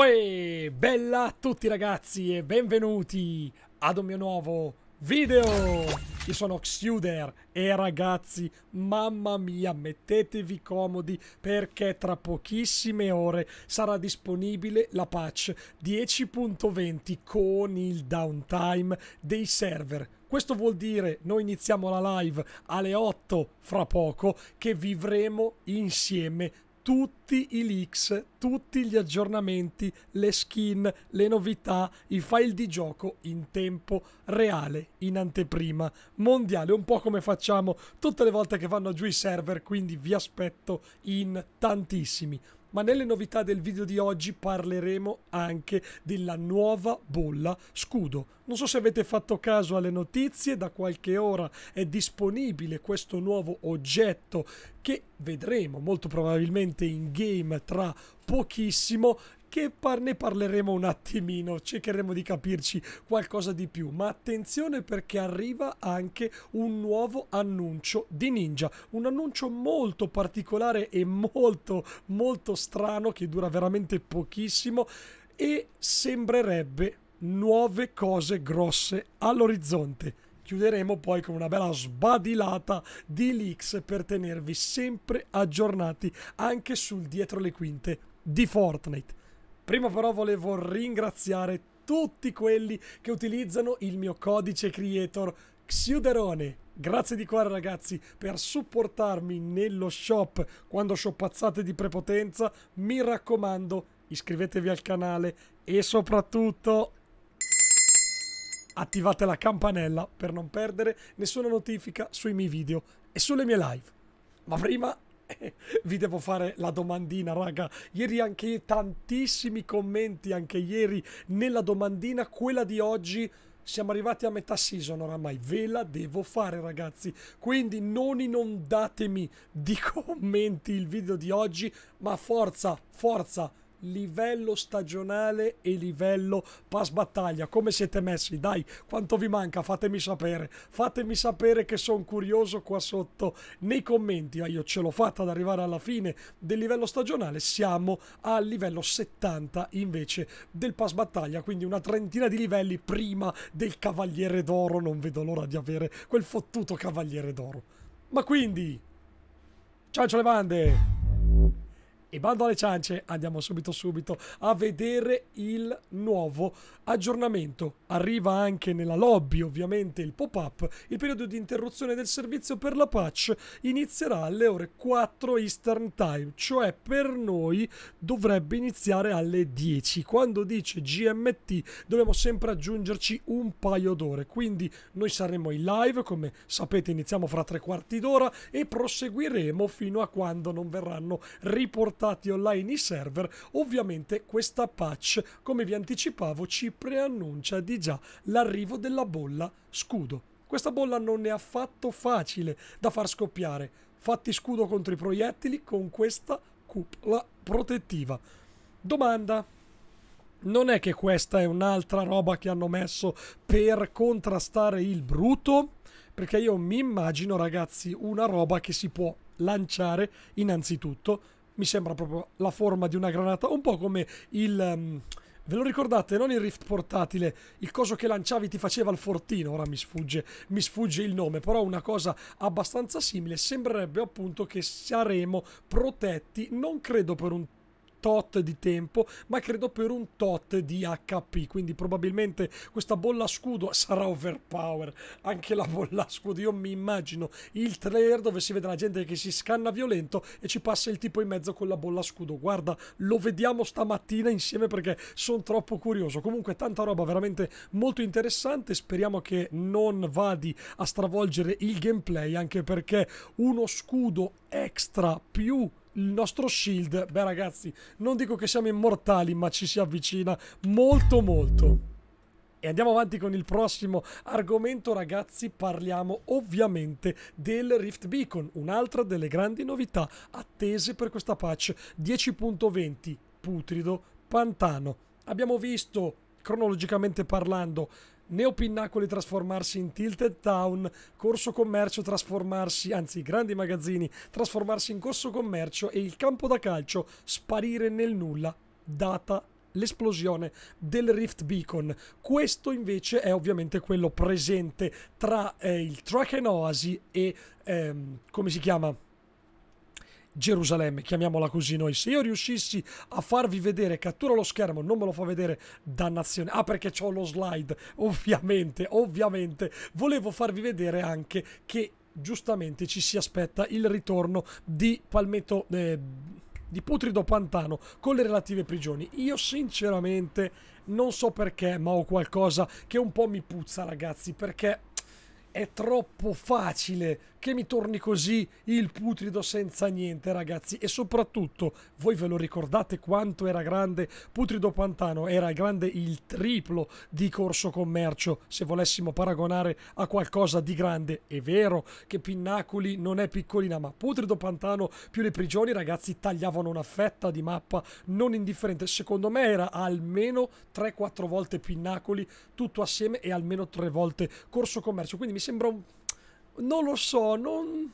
Uè, bella a tutti ragazzi e benvenuti ad un mio nuovo video! Io sono Xuder e ragazzi, mamma mia, mettetevi comodi perché tra pochissime ore sarà disponibile la patch 10.20 con il downtime dei server. Questo vuol dire, noi iniziamo la live alle 8 fra poco, che vivremo insieme tutti tutti i leaks, tutti gli aggiornamenti, le skin, le novità, i file di gioco in tempo reale, in anteprima mondiale, un po' come facciamo tutte le volte che vanno giù i server, quindi vi aspetto in tantissimi. Ma nelle novità del video di oggi parleremo anche della nuova bolla scudo. Non so se avete fatto caso alle notizie, da qualche ora è disponibile questo nuovo oggetto che vedremo molto probabilmente in game tra pochissimo che par ne parleremo un attimino, cercheremo di capirci qualcosa di più, ma attenzione perché arriva anche un nuovo annuncio di Ninja, un annuncio molto particolare e molto molto strano che dura veramente pochissimo e sembrerebbe nuove cose grosse all'orizzonte chiuderemo poi con una bella sbadilata di leaks per tenervi sempre aggiornati anche sul dietro le quinte di Fortnite. Prima però volevo ringraziare tutti quelli che utilizzano il mio codice creator Xiuderone. Grazie di cuore ragazzi per supportarmi nello shop quando shoppazzate di prepotenza. Mi raccomando, iscrivetevi al canale e soprattutto attivate la campanella per non perdere nessuna notifica sui miei video e sulle mie live. Ma prima eh, vi devo fare la domandina, raga. Ieri anche tantissimi commenti, anche ieri nella domandina, quella di oggi. Siamo arrivati a metà season oramai, ve la devo fare ragazzi, quindi non inondatemi di commenti il video di oggi, ma forza, forza, livello stagionale e livello pass battaglia. Come siete messi? Dai, quanto vi manca? Fatemi sapere. Fatemi sapere che sono curioso qua sotto nei commenti. Ah, io ce l'ho fatta ad arrivare alla fine del livello stagionale. Siamo al livello 70 invece del pass battaglia, quindi una trentina di livelli prima del Cavaliere d'Oro. Non vedo l'ora di avere quel fottuto Cavaliere d'Oro. Ma quindi... Ciao, ciao le bande! E bando alle ciance, andiamo subito subito a vedere il nuovo aggiornamento. Arriva anche nella lobby ovviamente il pop-up. Il periodo di interruzione del servizio per la patch inizierà alle ore 4 Eastern Time, cioè per noi dovrebbe iniziare alle 10. Quando dice GMT dobbiamo sempre aggiungerci un paio d'ore, quindi noi saremo in live, come sapete iniziamo fra tre quarti d'ora e proseguiremo fino a quando non verranno riportati portati online i server, ovviamente questa patch, come vi anticipavo, ci preannuncia di già l'arrivo della bolla scudo. Questa bolla non è affatto facile da far scoppiare. Fatti scudo contro i proiettili con questa cupola protettiva. Domanda. Non è che questa è un'altra roba che hanno messo per contrastare il bruto? Perché io mi immagino, ragazzi, una roba che si può lanciare innanzitutto mi sembra proprio la forma di una granata, un po' come il... Um, Ve lo ricordate? Non il rift portatile, il coso che lanciavi ti faceva il fortino, ora mi sfugge, mi sfugge il nome, però una cosa abbastanza simile, sembrerebbe appunto che saremo protetti, non credo per un tempo tot di tempo, ma credo per un tot di HP. Quindi probabilmente questa bolla scudo sarà overpower. Anche la bolla scudo. Io mi immagino il trailer dove si vede la gente che si scanna violento e ci passa il tipo in mezzo con la bolla scudo. Guarda, lo vediamo stamattina insieme perché sono troppo curioso. Comunque, tanta roba veramente molto interessante. Speriamo che non vadi a stravolgere il gameplay, anche perché uno scudo extra più il nostro shield. Beh ragazzi, non dico che siamo immortali, ma ci si avvicina molto molto. E andiamo avanti con il prossimo argomento ragazzi, parliamo ovviamente del Rift Beacon, un'altra delle grandi novità attese per questa patch 10.20, putrido, pantano. Abbiamo visto, cronologicamente parlando, Neopinnacoli trasformarsi in Tilted Town, Corso Commercio trasformarsi, anzi grandi magazzini trasformarsi in Corso Commercio e il campo da calcio sparire nel nulla, data l'esplosione del Rift Beacon. Questo invece è ovviamente quello presente tra eh, il Traken Oasi e ehm, come si chiama? Gerusalemme, chiamiamola così noi. Se io riuscissi a farvi vedere, cattura lo schermo, non me lo fa vedere, dannazione. Ah, perché ho lo slide, ovviamente, ovviamente. Volevo farvi vedere anche che giustamente ci si aspetta il ritorno di Palmetto... Eh, di Putrido Pantano con le relative prigioni. Io sinceramente non so perché, ma ho qualcosa che un po' mi puzza, ragazzi, perché è troppo facile che mi torni così il putrido senza niente, ragazzi. E soprattutto, voi ve lo ricordate quanto era grande Putrido Pantano? Era grande il triplo di Corso Commercio, se volessimo paragonare a qualcosa di grande. È vero che Pinnacoli non è piccolina, ma Putrido Pantano più le prigioni, ragazzi, tagliavano una fetta di mappa non indifferente. Secondo me era almeno 3-4 volte Pinnacoli tutto assieme e almeno 3 volte Corso Commercio. Quindi mi sembra un non lo so, non...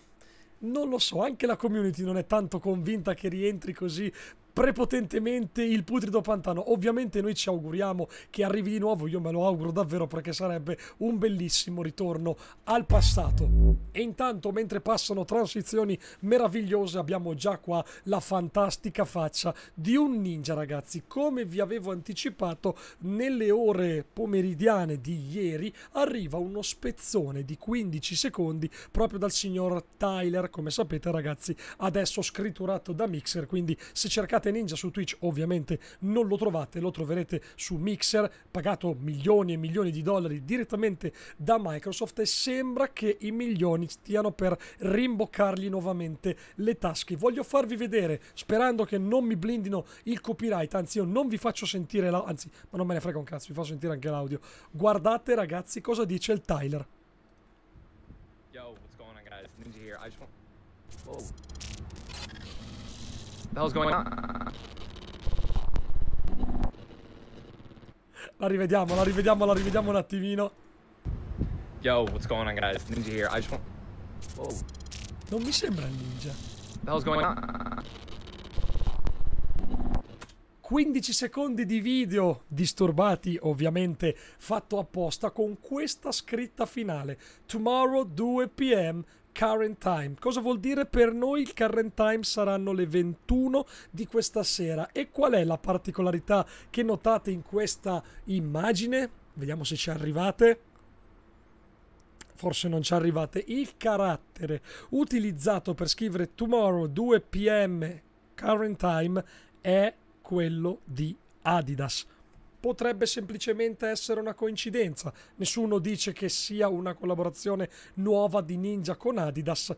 Non lo so, anche la community non è tanto convinta che rientri così prepotentemente il putrido pantano. Ovviamente noi ci auguriamo che arrivi di nuovo, io me lo auguro davvero perché sarebbe un bellissimo ritorno al passato. E intanto mentre passano transizioni meravigliose abbiamo già qua la fantastica faccia di un ninja ragazzi. Come vi avevo anticipato nelle ore pomeridiane di ieri arriva uno spezzone di 15 secondi proprio dal signor Tyler, come sapete ragazzi adesso scritturato da Mixer, quindi se cercate cercate Ninja su Twitch ovviamente non lo trovate, lo troverete su Mixer, pagato milioni e milioni di dollari direttamente da Microsoft e sembra che i milioni stiano per rimboccargli nuovamente le tasche. Voglio farvi vedere, sperando che non mi blindino il copyright, anzi io non vi faccio sentire, la... anzi ma non me ne frega un cazzo, vi faccio sentire anche l'audio. Guardate ragazzi cosa dice il Tyler. Yo, what's going on guys? Ninja here. I just want... Whoa the hell's going on? La rivediamo, la rivediamo, la rivediamo un attimino. Yo, what's going on guys? Ninja here. I just want... Whoa. Non mi sembra ninja. The hell's going on? 15 secondi di video disturbati ovviamente fatto apposta con questa scritta finale tomorrow 2 pm current time. Cosa vuol dire per noi il current time saranno le 21 di questa sera e qual è la particolarità che notate in questa immagine? Vediamo se ci arrivate forse non ci arrivate, il carattere utilizzato per scrivere tomorrow 2 pm current time è quello di Adidas potrebbe semplicemente essere una coincidenza. Nessuno dice che sia una collaborazione nuova di Ninja con Adidas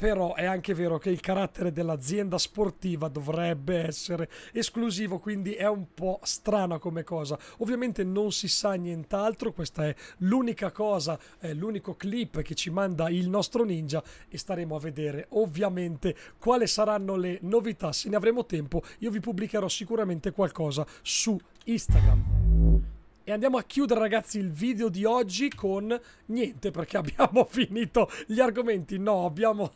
però è anche vero che il carattere dell'azienda sportiva dovrebbe essere esclusivo, quindi è un po' strana come cosa. Ovviamente non si sa nient'altro, questa è l'unica cosa, è l'unico clip che ci manda il nostro ninja e staremo a vedere ovviamente quali saranno le novità. Se ne avremo tempo, io vi pubblicherò sicuramente qualcosa su Instagram. E andiamo a chiudere ragazzi il video di oggi con niente perché abbiamo finito gli argomenti. No, abbiamo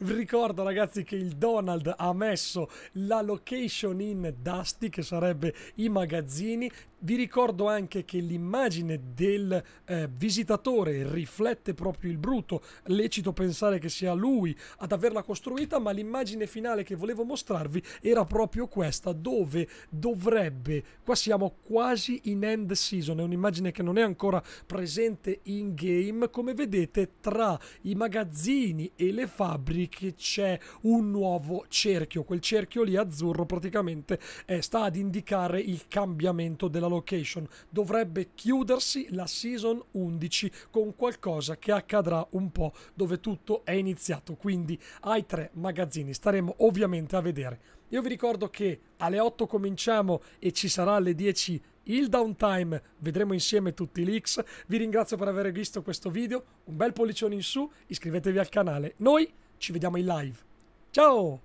vi ricordo ragazzi che il Donald ha messo la location in Dusty che sarebbe i magazzini vi ricordo anche che l'immagine del eh, visitatore riflette proprio il brutto, lecito pensare che sia lui ad averla costruita, ma l'immagine finale che volevo mostrarvi era proprio questa, dove dovrebbe, qua siamo quasi in end season, è un'immagine che non è ancora presente in game, come vedete tra i magazzini e le fabbriche c'è un nuovo cerchio, quel cerchio lì azzurro praticamente eh, sta ad indicare il cambiamento della loro location. Dovrebbe chiudersi la season 11 con qualcosa che accadrà un po' dove tutto è iniziato. Quindi ai tre magazzini staremo ovviamente a vedere. Io vi ricordo che alle 8 cominciamo e ci sarà alle 10 il downtime, vedremo insieme tutti i leaks. Vi ringrazio per aver visto questo video, un bel pollicione in su, iscrivetevi al canale. Noi ci vediamo in live. Ciao!